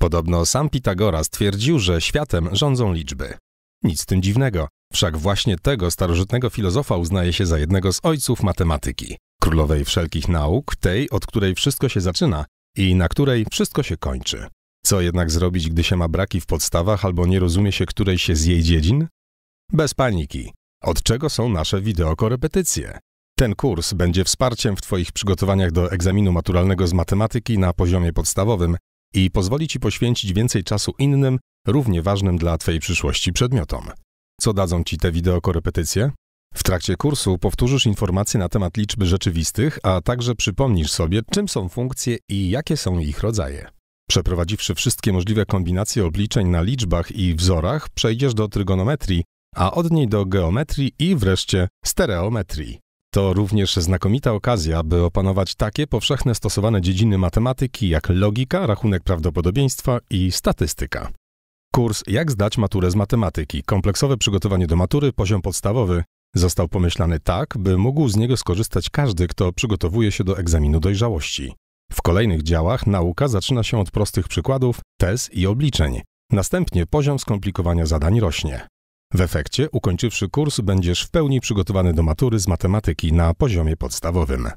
Podobno sam Pitagoras twierdził, że światem rządzą liczby. Nic tym dziwnego, wszak właśnie tego starożytnego filozofa uznaje się za jednego z ojców matematyki, królowej wszelkich nauk, tej, od której wszystko się zaczyna i na której wszystko się kończy. Co jednak zrobić, gdy się ma braki w podstawach albo nie rozumie się którejś się z jej dziedzin? Bez paniki. Od czego są nasze wideokorepetycje? Ten kurs będzie wsparciem w Twoich przygotowaniach do egzaminu maturalnego z matematyki na poziomie podstawowym i pozwoli Ci poświęcić więcej czasu innym, równie ważnym dla Twojej przyszłości przedmiotom. Co dadzą Ci te wideokorepetycje? W trakcie kursu powtórzysz informacje na temat liczby rzeczywistych, a także przypomnisz sobie, czym są funkcje i jakie są ich rodzaje. Przeprowadziwszy wszystkie możliwe kombinacje obliczeń na liczbach i wzorach, przejdziesz do trygonometrii, a od niej do geometrii i wreszcie stereometrii. To również znakomita okazja, by opanować takie powszechne stosowane dziedziny matematyki jak logika, rachunek prawdopodobieństwa i statystyka. Kurs Jak zdać maturę z matematyki, kompleksowe przygotowanie do matury, poziom podstawowy został pomyślany tak, by mógł z niego skorzystać każdy, kto przygotowuje się do egzaminu dojrzałości. W kolejnych działach nauka zaczyna się od prostych przykładów, tez i obliczeń. Następnie poziom skomplikowania zadań rośnie. W efekcie, ukończywszy kurs, będziesz w pełni przygotowany do matury z matematyki na poziomie podstawowym.